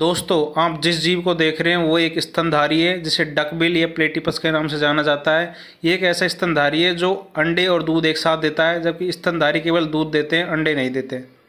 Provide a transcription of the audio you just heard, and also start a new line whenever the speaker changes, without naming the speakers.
दोस्तों आप जिस जीव को देख रहे हैं वो एक स्तनधारी है जिसे डकबिल या प्लेटिपस के नाम से जाना जाता है ये एक ऐसा स्तनधारी है जो अंडे और दूध एक साथ देता है जबकि स्तनधारी केवल दूध देते हैं अंडे नहीं देते